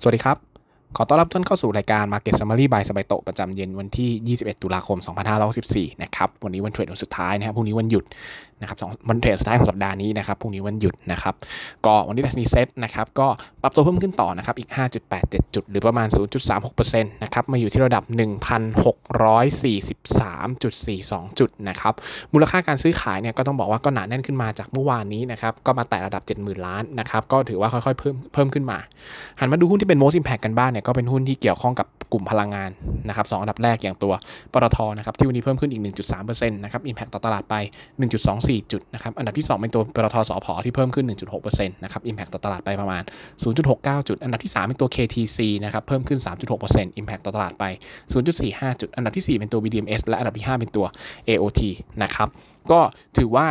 สวัสดีครับขอต้อนรับท่านเข้าสู่รายการ Market Summary by สบายโตประจำเย็น วันที่ 21 ตุลาคม 2564 นะครับ วันนี้วันเทรดวันสุดท้ายนะครับ พรุ่งนี้วันหยุดนะครับวันเทรดสุดท้ายของสัปดาห์นี้นะครับ พรุ่งนี้วันหยุดนะครับ ก็วันนี้ดัชนีเซ็ตนะครับ ก็ปรับตัวเพิ่มขึ้นต่อนะครับ อีก 5.87 จุด หรือประมาณ 0.36%นะครับ มาอยู่ที่ระดับ 1,643.42 จุดนะครับ มูลค่าการซื้อขายเนี่ยก็ต้องบอกว่าก็หนาแน่นขึ้นมาจากเมื่อวานนี้นะครับ ก็มาแตะระดับ 70,000ล้านนะครับก็ถือว่าค่อยๆเพิ่มเพิ่มขึ้นมาหันมาดูหุ้นที่เป็น most impact กันบ้างเนี่ยก็เป็นหุ้นที่เกี่ยวข้องกับกลุ่มพลังงานนะครับสองอันดับแรกอย่างตัวปตทนะครับที่วันนี้เพิ่มขึ้นอีก1.3%นะครับอิมแพคต่อตลาดไป 1.24จุดนะครับอันดับที่ 2 เป็นตัวปตทสอพอที่เพิ่มขึ้น1.6%นะครับอิมแพคต่อตลาดไปประมาณ 0.69จุดอันดับที่ 3 เป็นตัว KTC นะครับเพิ่มขึ้น 3.6%อิมแพกต่อตลาดไป 0.45จุดอันดับที่ 4 เป็นตัว BDMs และอันดับที่ 5 เป็นตัว AOT นะครับก็ถือว่า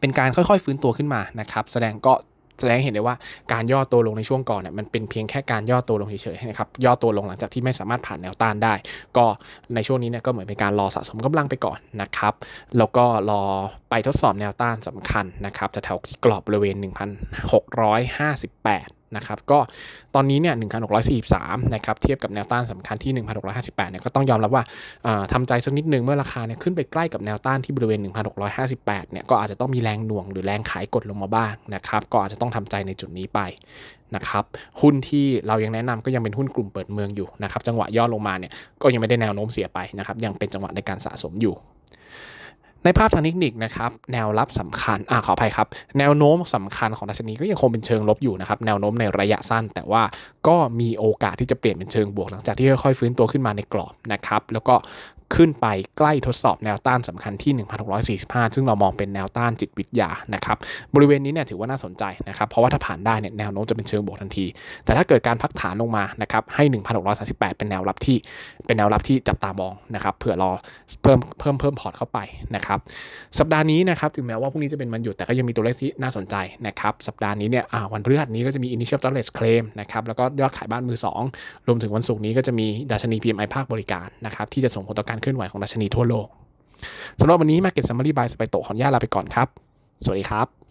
เป็นการค่อยๆฟื้นตัวขึ้นมานะครับแสดงก็แสดงเห็นได้ว่าการย่อตัวลงในช่วงก่อนเนี่ยมันเป็นเพียงแค่การย่อตัวลงเฉยๆนะครับย่อตัวลงหลังจากที่ไม่สามารถผ่านแนวต้านได้ ก็ในช่วงนี้เนี่ยก็เหมือนเป็นการรอสะสมกำลังไปก่อนนะครับแล้วก็รอไปทดสอบแนวต้านสำคัญนะครับจะแถวกรอบบริเวณ 1658นะครับก็ตอนนี้เนี่ย1,643นะครับเทียบกับแนวต้านสำคัญที่ 1,658เนี่ยก็ต้องยอมรับว่าทำใจสักนิดนึงเมื่อราคาเนี่ยขึ้นไปใกล้กับแนวต้านที่บริเวณ 1,658เนี่ยก็อาจจะต้องมีแรงหน่วงหรือแรงขายกดลงมาบ้างนะครับก็อาจจะต้องทำใจในจุดนี้ไปนะครับหุ้นที่เรายังแนะนำก็ยังเป็นหุ้นกลุ่มเปิดเมืองอยู่นะครับจังหวะย่อลงมาเนี่ยก็ยังไม่ได้แนวโน้มเสียไปนะครับยังเป็นจังหวะในการสะสมอยู่ในภาพทางเทคนิคนะครับ แนวรับสำคัญอ่าขออภัยครับแนวโน้มสำคัญของดัชนีก็ยังคงเป็นเชิงลบอยู่นะครับแนวโน้มในระยะสั้น แต่ว่าก็มีโอกาสที่จะเปลี่ยนเป็นเชิงบวกหลังจากที่ค่อยๆฟื้นตัวขึ้นมาในกรอบนะครับแล้วก็ขึ้นไปใกล้ทดสอบแนวต้านสำคัญที่ 1645 ซึ่งเรามองเป็นแนวต้านจิตวิทยานะครับ บริเวณนี้เนี่ยถือว่าน่าสนใจนะครับ เพราะว่าถ้าผ่านได้เนี่ยแนวโน้มจะเป็นเชิงบวกทันที แต่ถ้าเกิดการพักฐานลงมานะครับให้ 1638 เป็นแนวรับที่เป็นแนวรับที่จับตามองนะครับเผื่อรอเพิ่มเพิ่มเพิ่มพอร์ตเข้าไปนะครับสัปดาห์นี้นะครับถึงแม้ว่าพรุ่งนี้จะเป็นวันหยุดแต่ก็ยังมีตัวเลขที่น่าสนใจนะครับสัปดาห์นี้เนี่ยวันพฤหัสนี้ก็จะมี initial t o n n a e claim นะครับแล้วก็ยอดขายบ้านมือ 2 รวมถึงวันศุกร์นี้ก็จะมีดัชนี PMI ภาคบริการนะครับที่จะส่งผลต่อการคลื่อนไหวของดัชนีทั่วโลกสำหรับวันนี้ Market Summary by สไปโตขออนุญาตลาไปก่อนครับ สวัสดีครับ